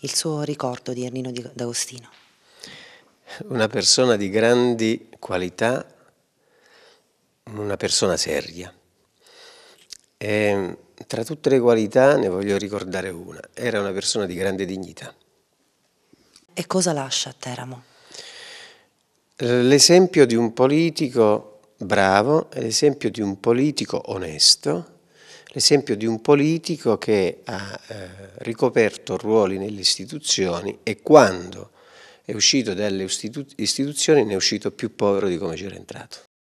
il suo ricordo di Ernino D'Agostino? Una persona di grandi qualità, una persona seria. E ehm, tra tutte le qualità ne voglio ricordare una, era una persona di grande dignità. E cosa lascia a Teramo? L'esempio di un politico bravo, l'esempio di un politico onesto, l'esempio di un politico che ha eh, ricoperto ruoli nelle istituzioni e quando è uscito dalle istituzioni ne è uscito più povero di come c'era entrato.